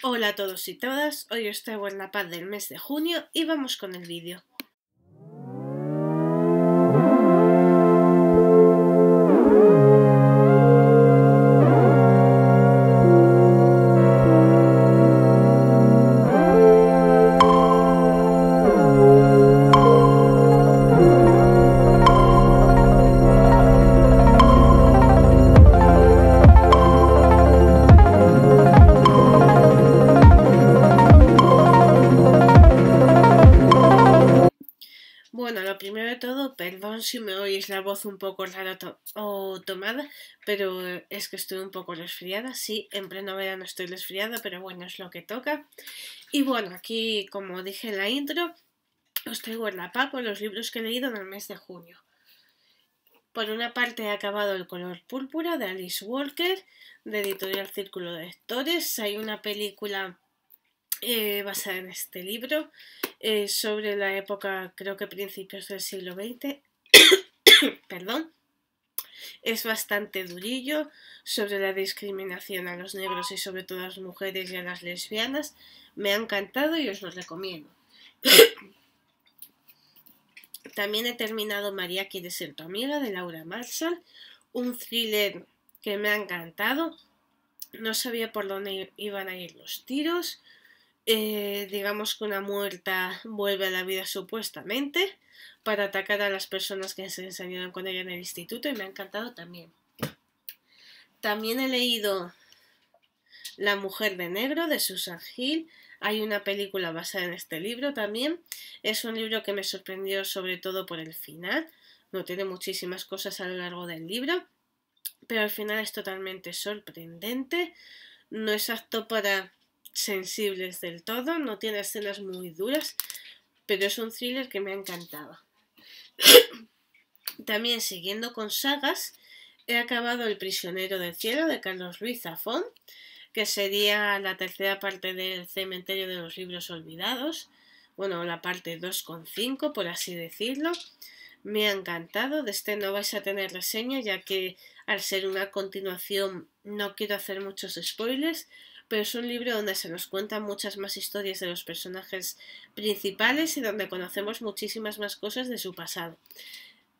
Hola a todos y todas, hoy os traigo la paz del mes de junio y vamos con el vídeo. si me oís la voz un poco rara o tomada, pero es que estoy un poco resfriada. Sí, en pleno verano estoy resfriada, pero bueno, es lo que toca. Y bueno, aquí, como dije en la intro, os traigo la papo los libros que he leído en el mes de junio. Por una parte he acabado El color púrpura de Alice Walker, de Editorial Círculo de Lectores. Hay una película eh, basada en este libro eh, sobre la época, creo que principios del siglo XX. perdón, es bastante durillo sobre la discriminación a los negros y sobre todo a las mujeres y a las lesbianas. Me ha encantado y os lo recomiendo. También he terminado María quiere ser tu amiga de Laura Marshall, un thriller que me ha encantado. No sabía por dónde iban a ir los tiros. Eh, digamos que una muerta vuelve a la vida supuestamente para atacar a las personas que se enseñaron con ella en el instituto y me ha encantado también. También he leído La mujer de negro de Susan Hill. Hay una película basada en este libro también. Es un libro que me sorprendió sobre todo por el final. No tiene muchísimas cosas a lo largo del libro, pero al final es totalmente sorprendente. No es apto para sensibles del todo, no tiene escenas muy duras, pero es un thriller que me ha encantado. También siguiendo con sagas, he acabado El prisionero del cielo de Carlos Ruiz Zafón, que sería la tercera parte del cementerio de los libros olvidados, bueno, la parte 2.5, por así decirlo. Me ha encantado, de este no vais a tener reseña, ya que al ser una continuación no quiero hacer muchos spoilers, pero es un libro donde se nos cuentan muchas más historias de los personajes principales y donde conocemos muchísimas más cosas de su pasado.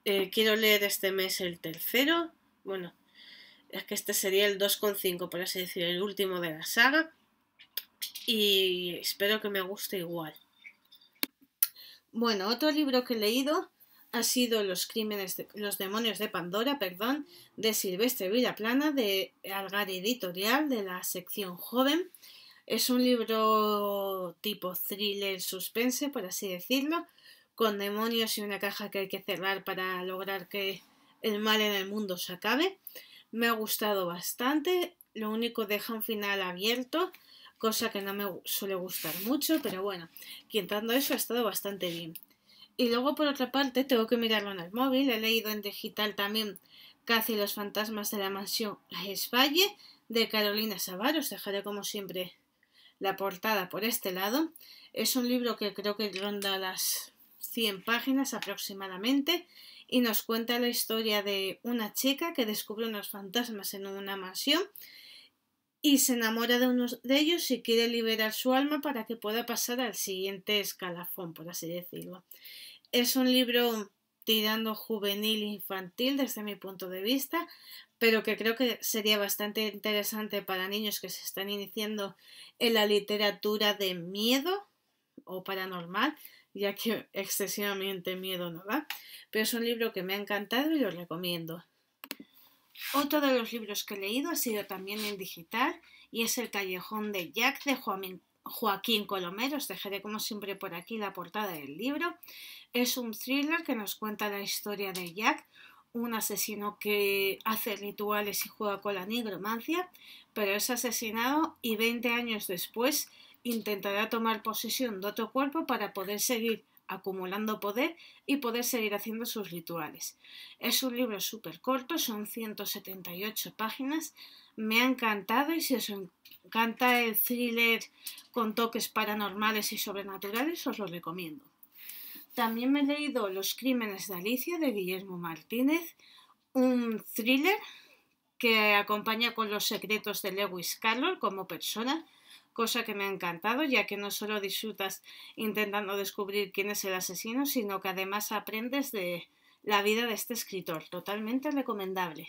Eh, quiero leer este mes el tercero, bueno, es que este sería el 2,5, por así decir, el último de la saga, y espero que me guste igual. Bueno, otro libro que he leído ha sido los crímenes de, los demonios de Pandora, perdón, de Silvestre Villaplana de Algar Editorial de la sección joven. Es un libro tipo thriller suspense, por así decirlo, con demonios y una caja que hay que cerrar para lograr que el mal en el mundo se acabe. Me ha gustado bastante, lo único deja un final abierto, cosa que no me suele gustar mucho, pero bueno, quitando eso ha estado bastante bien. Y luego, por otra parte, tengo que mirarlo en el móvil. He leído en digital también Casi los fantasmas de la mansión Esvalle de Carolina Sabar. Os dejaré, como siempre, la portada por este lado. Es un libro que creo que ronda las 100 páginas aproximadamente y nos cuenta la historia de una chica que descubre unos fantasmas en una mansión y se enamora de uno de ellos y quiere liberar su alma para que pueda pasar al siguiente escalafón, por así decirlo. Es un libro tirando juvenil infantil desde mi punto de vista, pero que creo que sería bastante interesante para niños que se están iniciando en la literatura de miedo o paranormal, ya que excesivamente miedo no da, pero es un libro que me ha encantado y lo recomiendo. Otro de los libros que he leído ha sido también en digital y es El Callejón de Jack de Joaquín Colomero. Os dejaré como siempre por aquí la portada del libro. Es un thriller que nos cuenta la historia de Jack, un asesino que hace rituales y juega con la nigromancia, pero es asesinado y 20 años después intentará tomar posesión de otro cuerpo para poder seguir acumulando poder y poder seguir haciendo sus rituales. Es un libro súper corto, son 178 páginas, me ha encantado y si os encanta el thriller con toques paranormales y sobrenaturales, os lo recomiendo. También me he leído Los Crímenes de Alicia de Guillermo Martínez, un thriller que acompaña con los secretos de Lewis Carroll como persona cosa que me ha encantado, ya que no solo disfrutas intentando descubrir quién es el asesino, sino que además aprendes de la vida de este escritor. Totalmente recomendable.